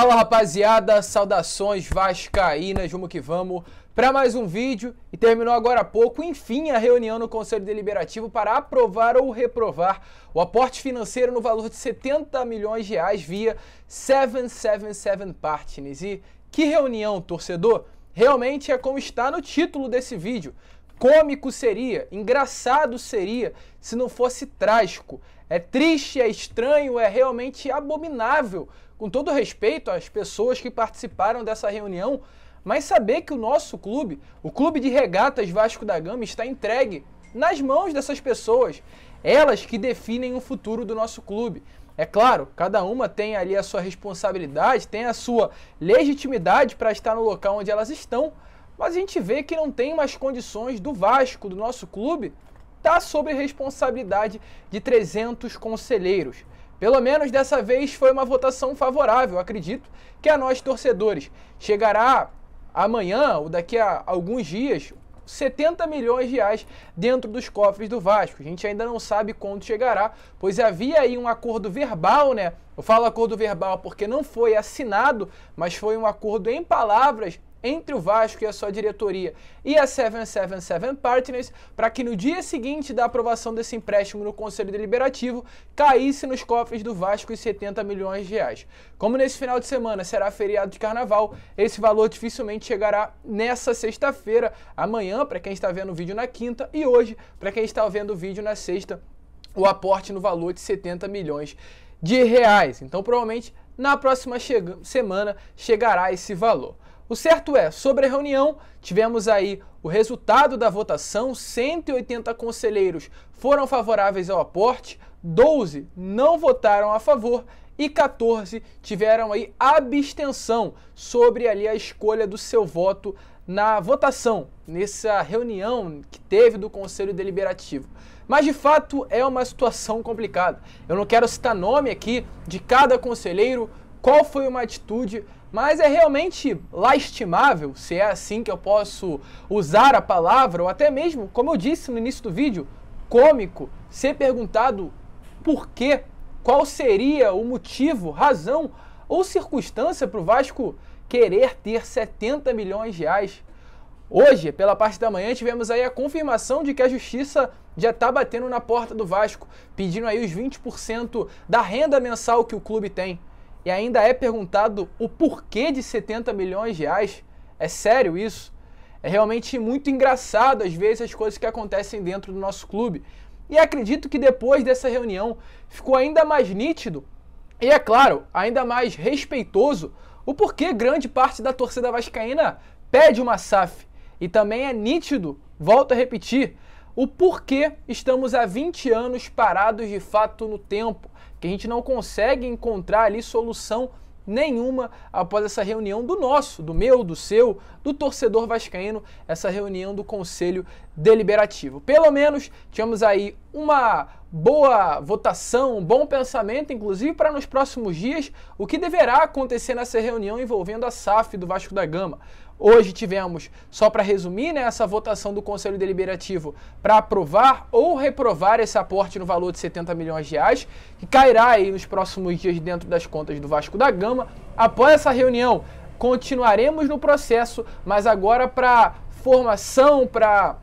Fala rapaziada, saudações vascaínas, vamos que vamos para mais um vídeo e terminou agora há pouco, enfim, a reunião no Conselho Deliberativo para aprovar ou reprovar o aporte financeiro no valor de 70 milhões de reais via 777 Partners. E que reunião, torcedor? Realmente é como está no título desse vídeo. Cômico seria, engraçado seria se não fosse trágico. É triste, é estranho, é realmente abominável. Com todo respeito às pessoas que participaram dessa reunião, mas saber que o nosso clube, o Clube de Regatas Vasco da Gama, está entregue nas mãos dessas pessoas. Elas que definem o futuro do nosso clube. É claro, cada uma tem ali a sua responsabilidade, tem a sua legitimidade para estar no local onde elas estão, mas a gente vê que não tem mais condições do Vasco, do nosso clube, está sob responsabilidade de 300 conselheiros. Pelo menos dessa vez foi uma votação favorável, acredito, que a nós torcedores. Chegará amanhã ou daqui a alguns dias 70 milhões de reais dentro dos cofres do Vasco. A gente ainda não sabe quando chegará, pois havia aí um acordo verbal, né? Eu falo acordo verbal porque não foi assinado, mas foi um acordo em palavras entre o Vasco e a sua diretoria e a 777 Partners para que no dia seguinte da aprovação desse empréstimo no Conselho Deliberativo caísse nos cofres do Vasco os 70 milhões de reais. Como nesse final de semana será feriado de carnaval, esse valor dificilmente chegará nessa sexta-feira, amanhã para quem está vendo o vídeo na quinta e hoje para quem está vendo o vídeo na sexta, o aporte no valor de 70 milhões de reais. Então provavelmente na próxima che semana chegará esse valor. O certo é, sobre a reunião, tivemos aí o resultado da votação: 180 conselheiros foram favoráveis ao aporte, 12 não votaram a favor e 14 tiveram aí abstenção sobre ali a escolha do seu voto na votação, nessa reunião que teve do Conselho Deliberativo. Mas de fato é uma situação complicada. Eu não quero citar nome aqui de cada conselheiro, qual foi uma atitude mas é realmente lastimável, se é assim que eu posso usar a palavra, ou até mesmo, como eu disse no início do vídeo, cômico, ser perguntado por quê, qual seria o motivo, razão ou circunstância para o Vasco querer ter 70 milhões de reais. Hoje, pela parte da manhã, tivemos aí a confirmação de que a justiça já está batendo na porta do Vasco, pedindo aí os 20% da renda mensal que o clube tem e ainda é perguntado o porquê de 70 milhões de reais. É sério isso? É realmente muito engraçado às vezes as coisas que acontecem dentro do nosso clube. E acredito que depois dessa reunião ficou ainda mais nítido e, é claro, ainda mais respeitoso o porquê grande parte da torcida vascaína pede uma SAF. E também é nítido, volto a repetir, o porquê estamos há 20 anos parados de fato no tempo, que a gente não consegue encontrar ali solução nenhuma após essa reunião do nosso, do meu, do seu, do torcedor vascaíno, essa reunião do Conselho Deliberativo. Pelo menos tínhamos aí uma boa votação, um bom pensamento, inclusive para nos próximos dias, o que deverá acontecer nessa reunião envolvendo a SAF do Vasco da Gama. Hoje tivemos, só para resumir, né, essa votação do Conselho Deliberativo para aprovar ou reprovar esse aporte no valor de 70 milhões de reais, que cairá aí nos próximos dias dentro das contas do Vasco da Gama. Após essa reunião, continuaremos no processo, mas agora para formação, para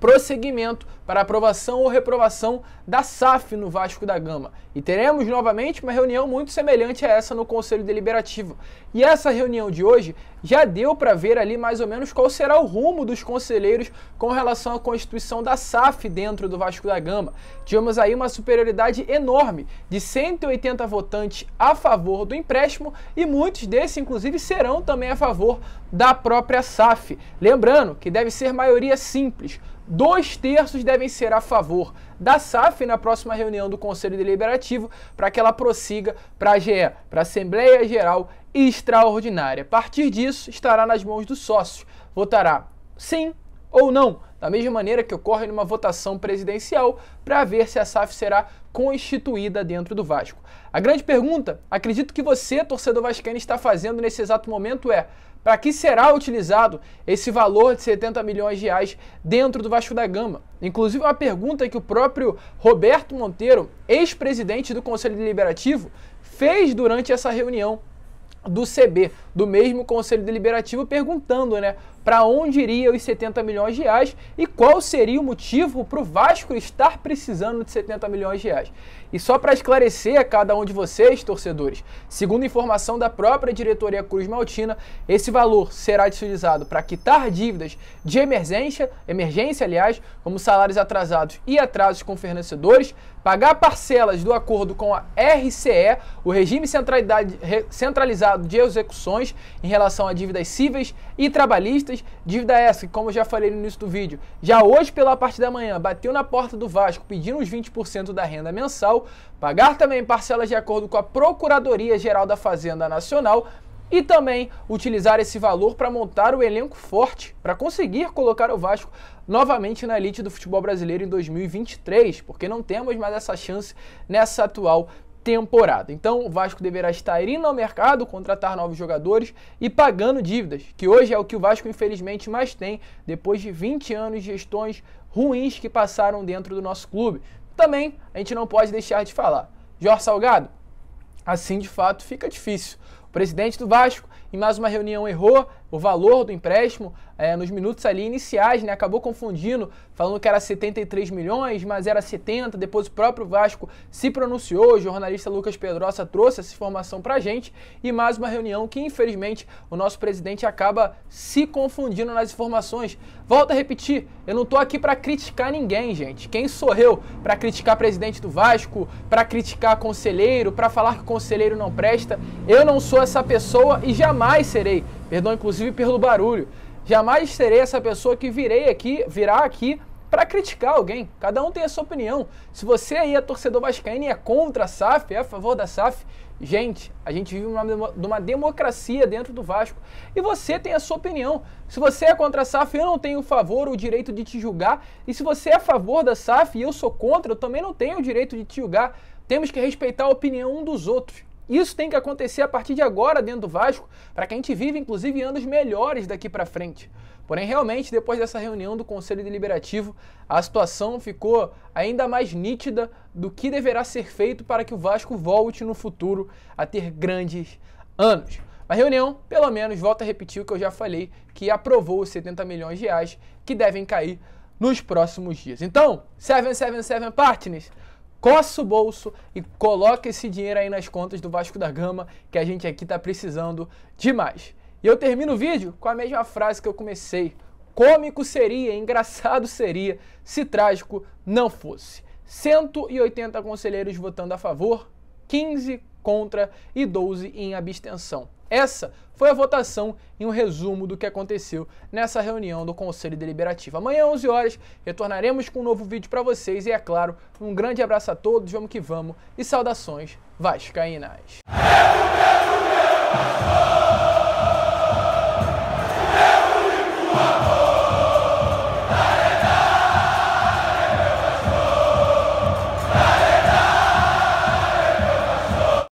prosseguimento para aprovação ou reprovação da SAF no Vasco da Gama. E teremos novamente uma reunião muito semelhante a essa no Conselho Deliberativo. E essa reunião de hoje já deu para ver ali mais ou menos qual será o rumo dos conselheiros com relação à constituição da SAF dentro do Vasco da Gama. Tivemos aí uma superioridade enorme de 180 votantes a favor do empréstimo e muitos desses, inclusive, serão também a favor da própria SAF. Lembrando que deve ser maioria simples. Dois terços devem ser a favor da SAF na próxima reunião do Conselho Deliberativo para que ela prossiga para a GE, para a Assembleia Geral Extraordinária. A partir disso, estará nas mãos do sócio. Votará sim ou não, da mesma maneira que ocorre numa votação presidencial para ver se a SAF será constituída dentro do Vasco. A grande pergunta, acredito que você, torcedor vascaíno, está fazendo nesse exato momento é: para que será utilizado esse valor de 70 milhões de reais dentro do Vasco da Gama? Inclusive, uma pergunta que o próprio Roberto Monteiro, ex-presidente do Conselho Deliberativo, fez durante essa reunião do CB, do mesmo Conselho Deliberativo, perguntando, né, para onde iria os 70 milhões de reais e qual seria o motivo para o Vasco estar precisando de 70 milhões de reais. E só para esclarecer a cada um de vocês, torcedores, segundo informação da própria diretoria Cruz Maltina, esse valor será utilizado para quitar dívidas de emergência, emergência aliás, como salários atrasados e atrasos com fornecedores, pagar parcelas do acordo com a RCE, o regime centralizado de execuções em relação a dívidas cíveis e trabalhistas, dívida essa que, como eu já falei no início do vídeo, já hoje pela parte da manhã bateu na porta do Vasco pedindo os 20% da renda mensal, pagar também parcelas de acordo com a Procuradoria Geral da Fazenda Nacional e também utilizar esse valor para montar o elenco forte, para conseguir colocar o Vasco novamente na elite do futebol brasileiro em 2023, porque não temos mais essa chance nessa atual temporada. Então o Vasco deverá estar indo ao mercado, contratar novos jogadores e pagando dívidas, que hoje é o que o Vasco infelizmente mais tem depois de 20 anos de gestões ruins que passaram dentro do nosso clube. Também a gente não pode deixar de falar. Jorge Salgado, assim de fato fica difícil presidente do Vasco, em mais uma reunião, errou, o valor do empréstimo é, nos minutos ali iniciais, né? Acabou confundindo, falando que era 73 milhões, mas era 70. Depois o próprio Vasco se pronunciou, o jornalista Lucas Pedrosa trouxe essa informação pra gente e mais uma reunião que infelizmente o nosso presidente acaba se confundindo nas informações. Volto a repetir, eu não tô aqui para criticar ninguém, gente. Quem sou eu para criticar presidente do Vasco, para criticar conselheiro, para falar que o conselheiro não presta? Eu não sou essa pessoa e jamais serei. Perdão, inclusive, pelo barulho. Jamais serei essa pessoa que virei aqui, virá aqui para criticar alguém. Cada um tem a sua opinião. Se você aí é torcedor vascaíno e é contra a SAF, é a favor da SAF, gente, a gente vive numa democracia dentro do Vasco. E você tem a sua opinião. Se você é contra a SAF, eu não tenho o favor ou o direito de te julgar. E se você é a favor da SAF e eu sou contra, eu também não tenho o direito de te julgar. Temos que respeitar a opinião um dos outros. Isso tem que acontecer a partir de agora dentro do Vasco, para que a gente viva inclusive anos melhores daqui para frente. Porém, realmente, depois dessa reunião do Conselho Deliberativo, a situação ficou ainda mais nítida do que deverá ser feito para que o Vasco volte no futuro a ter grandes anos. A reunião, pelo menos, volta a repetir o que eu já falei, que aprovou os 70 milhões de reais que devem cair nos próximos dias. Então, 777 Partners, coça o bolso e coloca esse dinheiro aí nas contas do Vasco da Gama, que a gente aqui está precisando demais. E eu termino o vídeo com a mesma frase que eu comecei. Cômico seria, engraçado seria, se trágico não fosse. 180 conselheiros votando a favor, 15 contra e 12 em abstenção. Essa foi a votação e um resumo do que aconteceu nessa reunião do Conselho Deliberativo. Amanhã, 11 horas, retornaremos com um novo vídeo para vocês e, é claro, um grande abraço a todos, vamos que vamos e saudações vascaínas!